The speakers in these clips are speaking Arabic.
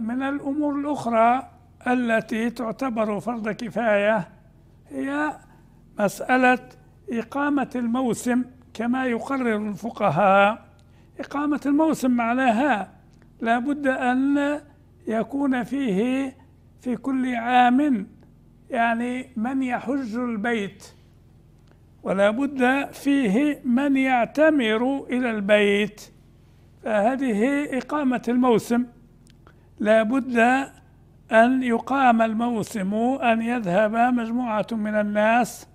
من الأمور الأخرى التي تعتبر فرض كفاية هي مسألة إقامة الموسم كما يقرر الفقهاء إقامة الموسم معناها لابد أن يكون فيه في كل عام يعني من يحج البيت ولا بد فيه من يعتمر إلى البيت فهذه إقامة الموسم لابد أن يقام الموسم أن يذهب مجموعة من الناس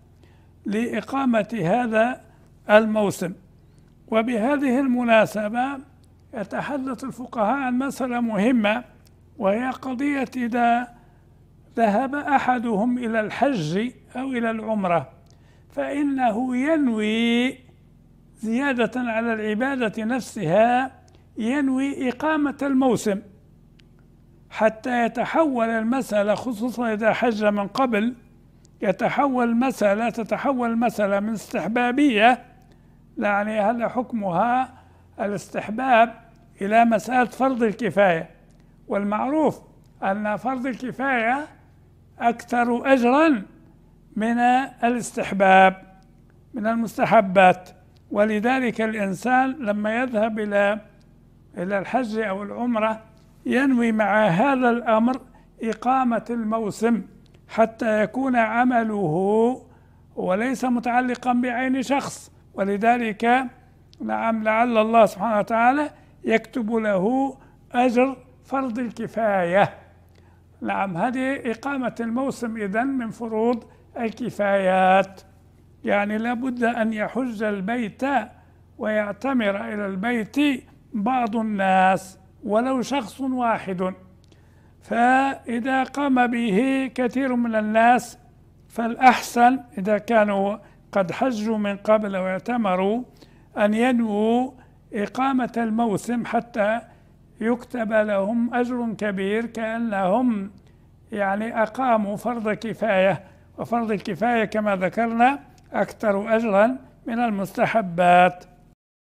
لإقامة هذا الموسم وبهذه المناسبة يتحدث الفقهاء عن مسألة مهمة وهي قضية إذا ذهب أحدهم إلى الحج أو إلى العمرة فإنه ينوي زيادة على العبادة نفسها ينوي إقامة الموسم حتى يتحول المسألة خصوصا إذا حج من قبل يتحول المسألة تتحول المسألة من استحبابية يعني هل حكمها الاستحباب إلى مسألة فرض الكفاية والمعروف أن فرض الكفاية أكثر أجرا من الاستحباب من المستحبات ولذلك الإنسان لما يذهب إلى إلى الحج أو العمرة ينوي مع هذا الأمر إقامة الموسم حتى يكون عمله وليس متعلقا بعين شخص ولذلك نعم لعل الله سبحانه وتعالى يكتب له أجر فرض الكفاية نعم هذه إقامة الموسم إذا من فروض الكفايات يعني لابد أن يحج البيت ويعتمر إلى البيت بعض الناس ولو شخص واحد فإذا قام به كثير من الناس فالأحسن إذا كانوا قد حجوا من قبل واعتمروا أن ينووا إقامة الموسم حتى يكتب لهم أجر كبير كأنهم يعني أقاموا فرض كفاية وفرض الكفاية كما ذكرنا أكثر أجرا من المستحبات